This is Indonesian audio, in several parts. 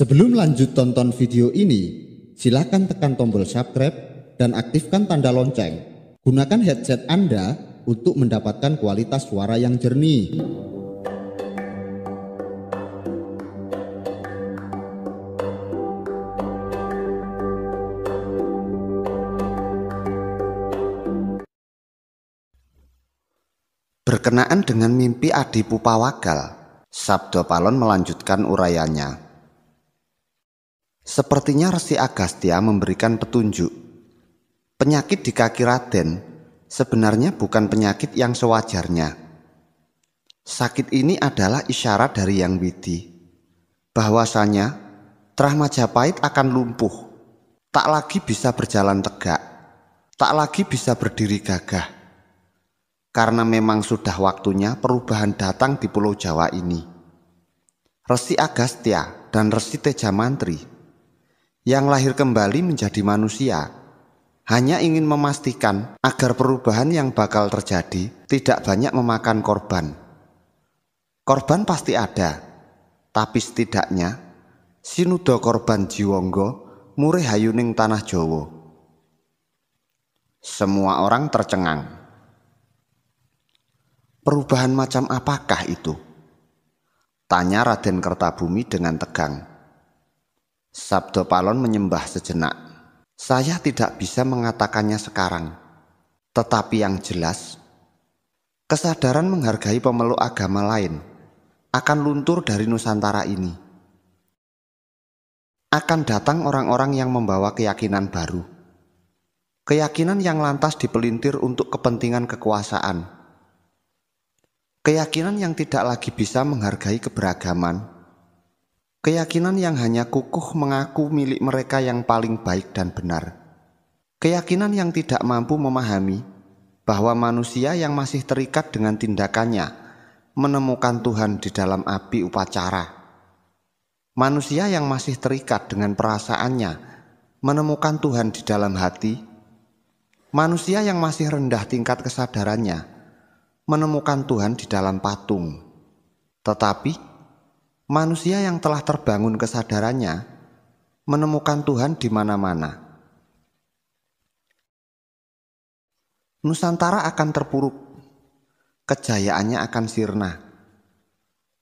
Sebelum lanjut tonton video ini, silakan tekan tombol subscribe dan aktifkan tanda lonceng. Gunakan headset Anda untuk mendapatkan kualitas suara yang jernih. Berkenaan dengan mimpi Adi Pupawagal, Sabdo Palon melanjutkan uraiannya. Sepertinya Resi Agastya memberikan petunjuk. Penyakit di kaki Raden sebenarnya bukan penyakit yang sewajarnya. Sakit ini adalah isyarat dari Yang Widi bahwasanya Trah Majapahit akan lumpuh, tak lagi bisa berjalan tegak, tak lagi bisa berdiri gagah. Karena memang sudah waktunya perubahan datang di Pulau Jawa ini. Resi Agastya dan Resi Teja Mantri yang lahir kembali menjadi manusia hanya ingin memastikan agar perubahan yang bakal terjadi tidak banyak memakan korban. Korban pasti ada, tapi setidaknya sinudo korban jiwonggo murih hayuning tanah Jawa. Semua orang tercengang. Perubahan macam apakah itu? Tanya Raden Kertabumi dengan tegang. Sabdo Palon menyembah sejenak. Saya tidak bisa mengatakannya sekarang. Tetapi yang jelas, kesadaran menghargai pemeluk agama lain akan luntur dari Nusantara ini. Akan datang orang-orang yang membawa keyakinan baru. Keyakinan yang lantas dipelintir untuk kepentingan kekuasaan. Keyakinan yang tidak lagi bisa menghargai keberagaman Keyakinan yang hanya kukuh mengaku milik mereka yang paling baik dan benar. Keyakinan yang tidak mampu memahami bahwa manusia yang masih terikat dengan tindakannya menemukan Tuhan di dalam api upacara. Manusia yang masih terikat dengan perasaannya menemukan Tuhan di dalam hati. Manusia yang masih rendah tingkat kesadarannya menemukan Tuhan di dalam patung. Tetapi manusia yang telah terbangun kesadarannya menemukan Tuhan di mana-mana. Nusantara akan terpuruk, kejayaannya akan sirna,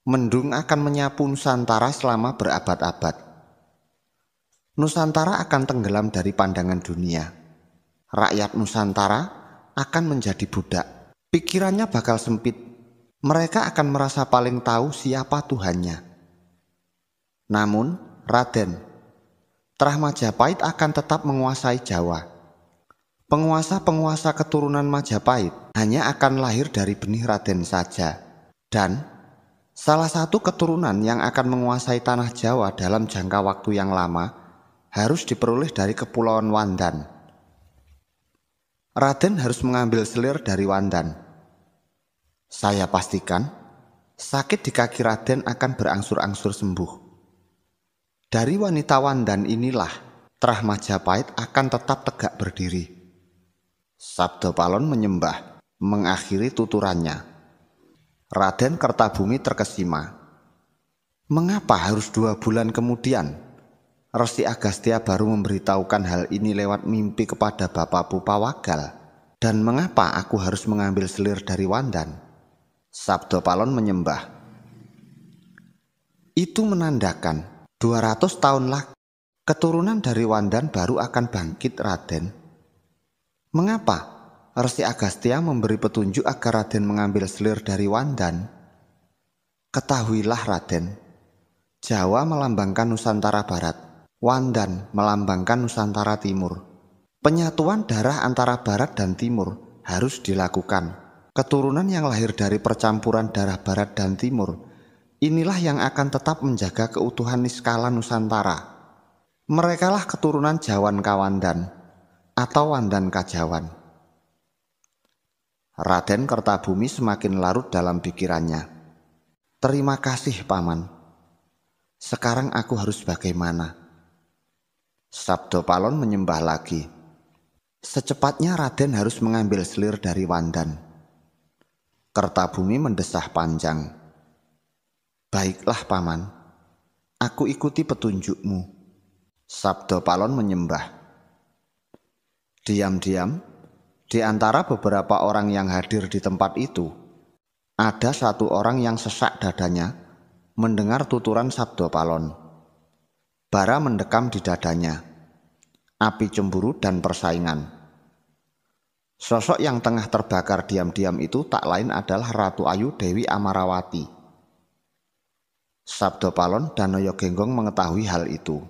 mendung akan menyapu Nusantara selama berabad-abad. Nusantara akan tenggelam dari pandangan dunia. Rakyat Nusantara akan menjadi budak. Pikirannya bakal sempit. Mereka akan merasa paling tahu siapa Tuhannya. Namun, Raden, Trah Majapahit akan tetap menguasai Jawa. Penguasa-penguasa keturunan Majapahit hanya akan lahir dari benih Raden saja. Dan, salah satu keturunan yang akan menguasai tanah Jawa dalam jangka waktu yang lama harus diperoleh dari Kepulauan Wandan. Raden harus mengambil selir dari Wandan. Saya pastikan, sakit di kaki Raden akan berangsur-angsur sembuh. Dari wanita wandan inilah terah Majapahit akan tetap tegak berdiri. Sabda Palon menyembah, mengakhiri tuturannya. Raden Kertabumi terkesima. Mengapa harus dua bulan kemudian? Resi Agastya baru memberitahukan hal ini lewat mimpi kepada Bapak Pupawagal. Dan mengapa aku harus mengambil selir dari Wandan? Sabdo Palon menyembah. Itu menandakan 200 tahun lagi, keturunan dari Wandan baru akan bangkit Raden. Mengapa? Resi Agastya memberi petunjuk agar Raden mengambil selir dari Wandan. Ketahuilah Raden, Jawa melambangkan Nusantara Barat, Wandan melambangkan Nusantara Timur. Penyatuan darah antara Barat dan Timur harus dilakukan. Keturunan yang lahir dari percampuran darah Barat dan Timur Inilah yang akan tetap menjaga keutuhan Niskala Nusantara. Merekalah keturunan Jawan Kawandan atau Wandan Kajawan. Raden Kertabumi semakin larut dalam pikirannya. Terima kasih paman. Sekarang aku harus bagaimana? Sabdo Palon menyembah lagi. Secepatnya Raden harus mengambil selir dari Wandan. Kertabumi mendesah panjang. Baiklah paman, aku ikuti petunjukmu. Sabdo Palon menyembah. Diam-diam, di antara beberapa orang yang hadir di tempat itu, ada satu orang yang sesak dadanya mendengar tuturan Sabdo Palon. Bara mendekam di dadanya, api cemburu dan persaingan. Sosok yang tengah terbakar diam-diam itu tak lain adalah Ratu Ayu Dewi Amarawati Sabdo Palon dan Noyo Genggong mengetahui hal itu.